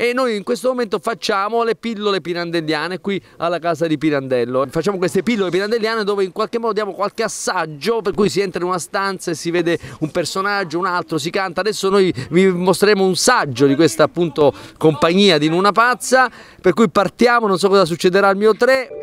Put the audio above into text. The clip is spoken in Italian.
e noi in questo momento facciamo le pillole pirandelliane qui alla casa di Pirandello. Facciamo queste pillole pirandelliane dove in qualche modo diamo qualche assaggio per cui si entra in una stanza e si vede un personaggio, un altro, si canta. Adesso noi vi mostreremo un saggio di questa appunto compagnia di Nuna Pazza per cui partiamo, non so cosa succederà al mio 3.